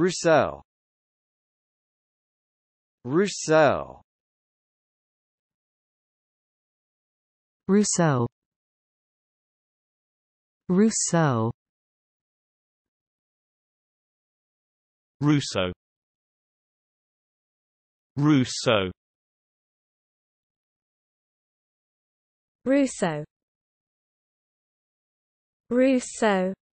Rousseau Rousseau Rousseau Rousseau Rousseau Rousseau Rousseau Rousseau